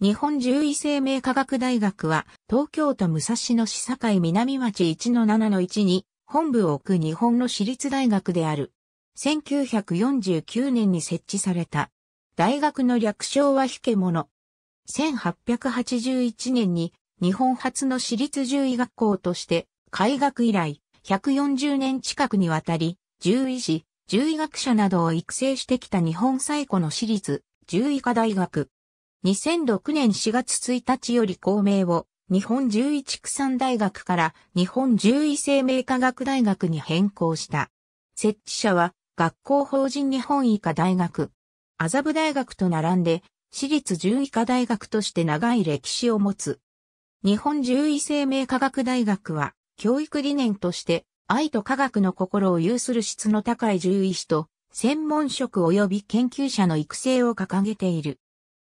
日本獣医生命科学大学は、東京都武蔵野市境南町1-7-1に本部を置く日本の私立大学である。1949年に設置された。大学の略称は引け者。1881年に日本初の私立獣医学校として開学以来140年近くにわたり獣医師、獣医学者などを育成してきた日本最古の私立獣医科大学。2006年4月1日より公明を日本獣医畜産大学から日本獣医生命科学大学に変更した。設置者は学校法人日本医科大学、麻布大学と並んで私立獣医科大学として長い歴史を持つ。日本獣医生命科学大学は教育理念として愛と科学の心を有する質の高い獣医師と専門職及び研究者の育成を掲げている。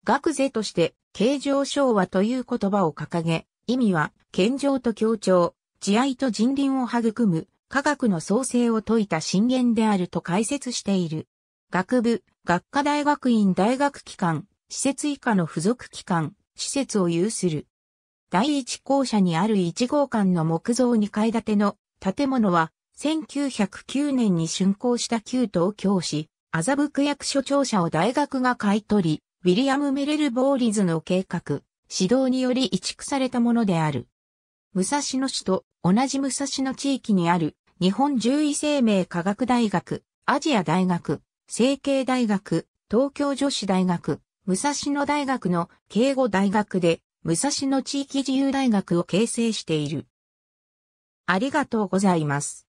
学是として、形状昭和という言葉を掲げ、意味は、健常と協調、慈愛と人倫を育む、科学の創生を説いた信玄であると解説している。学部、学科大学院大学機関、施設以下の付属機関、施設を有する。第一校舎にある1号館の木造2階建ての建物は、1909年に竣工した旧東京市、麻布区役所庁舎を大学が買い取り、ウィリアム・メレル・ボーリズの計画、指導により移築されたものである。武蔵野市と同じ武蔵野地域にある日本獣医生命科学大学、アジア大学、成形大学、東京女子大学、武蔵野大学の敬語大学で武蔵野地域自由大学を形成している。ありがとうございます。